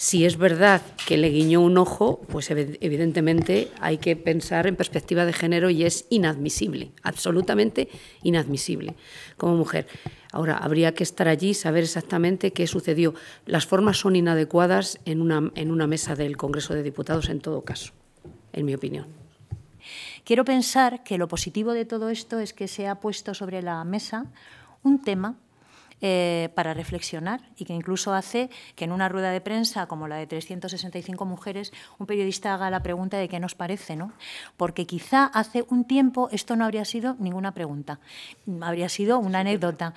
Si es verdad que le guiñó un ojo, pues evidentemente hay que pensar en perspectiva de género y es inadmisible, absolutamente inadmisible como mujer. Ahora, habría que estar allí, y saber exactamente qué sucedió. Las formas son inadecuadas en una, en una mesa del Congreso de Diputados en todo caso, en mi opinión. Quiero pensar que lo positivo de todo esto es que se ha puesto sobre la mesa un tema eh, para reflexionar y que incluso hace que en una rueda de prensa como la de 365 mujeres un periodista haga la pregunta de qué nos parece, ¿no? Porque quizá hace un tiempo esto no habría sido ninguna pregunta, habría sido una anécdota.